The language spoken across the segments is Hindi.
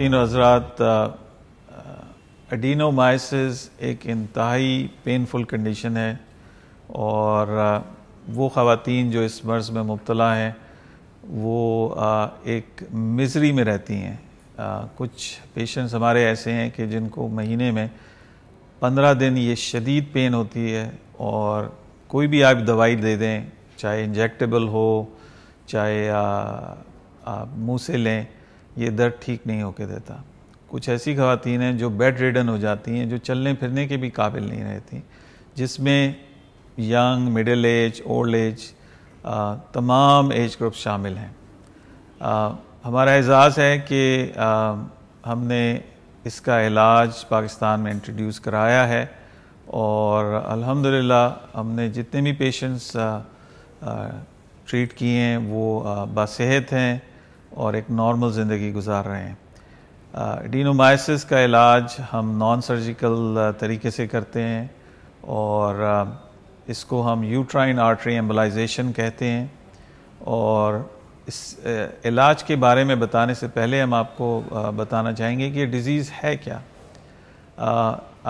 तीन हजरात एडीनोमाइसिस uh, uh, एक इंतहाई पेनफुल कंडीशन है और uh, वो ख़वातीन जो इस मर्ज़ में मुबतला हैं वो एक मिजरी में रहती हैं कुछ पेशेंट्स हमारे ऐसे हैं कि जिनको महीने में पंद्रह दिन ये शदीद पेन होती है और कोई भी आप दवाई दे दें चाहे इंजेक्टेबल हो चाहे मुँह से लें ये दर्द ठीक नहीं होके देता कुछ ऐसी खातन हैं जो बेड रिडन हो जाती हैं जो चलने फिरने के भी काबिल नहीं रहती जिसमें young middle age old age तमाम एज ग्रुप शामिल हैं हमारा एजाज़ है कि आ, हमने इसका इलाज पाकिस्तान में इंट्रोड्यूस कराया है और अल्हम्दुलिल्लाह हमने जितने भी पेशेंट्स ट्रीट किए हैं वो बासेहत हैं और एक नॉर्मल ज़िंदगी गुजार रहे हैं डीनोमाइसिस का इलाज हम नॉन सर्जिकल तरीके से करते हैं और इसको हम यूट्राइन आर्टरी एम्बलाइजेशन कहते हैं और इस इलाज के बारे में बताने से पहले हम आपको बताना चाहेंगे कि ये डिज़ीज़ है क्या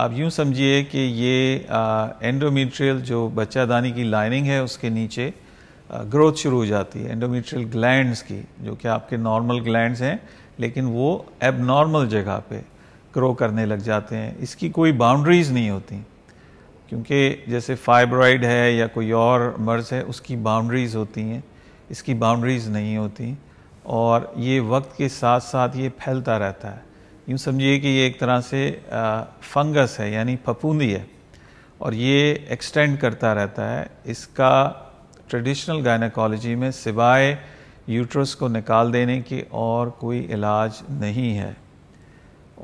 आप यूँ समझिए कि ये एंडोमीट्रियल जो बच्चादानी की लाइनिंग है उसके नीचे ग्रोथ शुरू हो जाती है एंडोमेट्रियल ग्लैंड्स की जो कि आपके नॉर्मल ग्लैंड्स हैं लेकिन वो एबनॉर्मल जगह पे ग्रो करने लग जाते हैं इसकी कोई बाउंड्रीज़ नहीं होती क्योंकि जैसे फाइब्रॉइड है या कोई और मर्ज है उसकी बाउंड्रीज़ होती हैं इसकी बाउंड्रीज़ नहीं होती और ये वक्त के साथ साथ ये फैलता रहता है यूँ समझिए कि ये एक तरह से फंगस है यानी फफूंदी है और ये एक्सटेंड करता रहता है इसका ट्रेडिशनल गायनाकोलॉजी में सिवाय यूट्रस को निकाल देने की और कोई इलाज नहीं है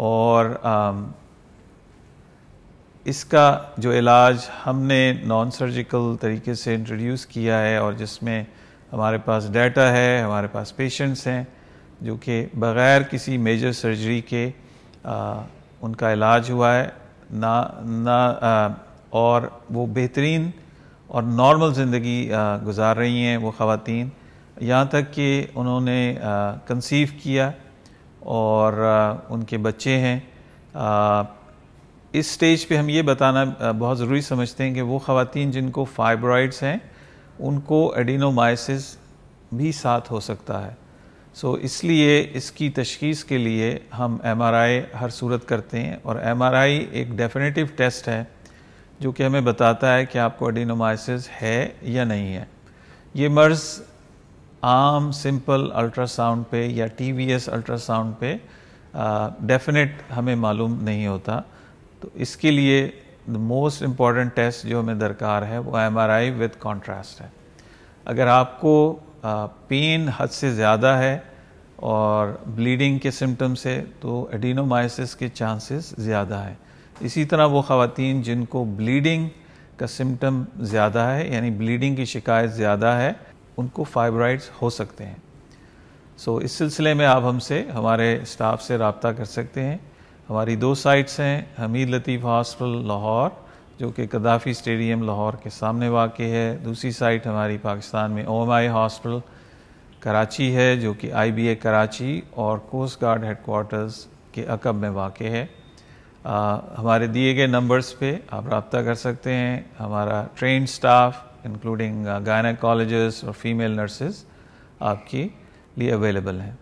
और आम, um, इसका जो इलाज हमने नॉन सर्जिकल तरीके से इंट्रोड्यूस किया है और जिसमें हमारे पास डाटा है हमारे पास पेशेंट्स हैं जो कि बग़ैर किसी मेजर सर्जरी के आ, uh, उनका इलाज हुआ है ना ना आ, uh, और वो बेहतरीन और नॉर्मल ज़िंदगी गुजार रही हैं वो ख़वान यहाँ तक कि उन्होंने कंसीव किया और उनके बच्चे हैं इस स्टेज पे हम ये बताना बहुत ज़रूरी समझते हैं कि वो ख़वान जिनको फाइब्रॉइड्स हैं उनको एडिनोमाइसिस भी साथ हो सकता है सो so, इसलिए इसकी तशखीस के लिए हम एमआरआई हर सूरत करते हैं और एमआरआई एक डेफिनेटिव टेस्ट है जो कि हमें बताता है कि आपको एडिनोमाइसिस है या नहीं है ये मर्ज आम सिंपल अल्ट्रासाउंड पे या टीवीएस अल्ट्रासाउंड पे डेफिनेट हमें मालूम नहीं होता तो इसके लिए द मोस्ट इम्पॉर्टेंट टेस्ट जो हमें दरकार है वो M R I with contrast है अगर आपको पेन हद से ज़्यादा है और ब्लीडिंग के सिम्टम्स है तो एडिनोमाइसिस के चांसेस ज़्यादा है इसी तरह वो ख़वान जिनको ब्लीडिंग का सिम्टम ज़्यादा है यानी ब्लीडिंग की शिकायत ज़्यादा है उनको फाइब्राइड्स हो सकते हैं सो so, इस सिलसिले में आप हमसे हमारे स्टाफ से रबता कर सकते हैं हमारी दो साइट्स हैं हमीद लतीफ़ हॉस्पिटल लाहौर जो कि कदाफ़ी स्टेडियम लाहौर के सामने वाक़ है दूसरी साइट हमारी पाकिस्तान में ओ हॉस्पिटल कराची है जो कि आई बी ए कराची और कोस्ट गार्ड हेडकोार्टर्स के अकब में वाक़ है आ, हमारे दिए गए नंबर्स पे आप रबता कर सकते हैं हमारा ट्रेन स्टाफ इंक्लूडिंग गायनाकोलॉजिस्ट और फीमेल नर्सेज आपके लिए अवेलेबल हैं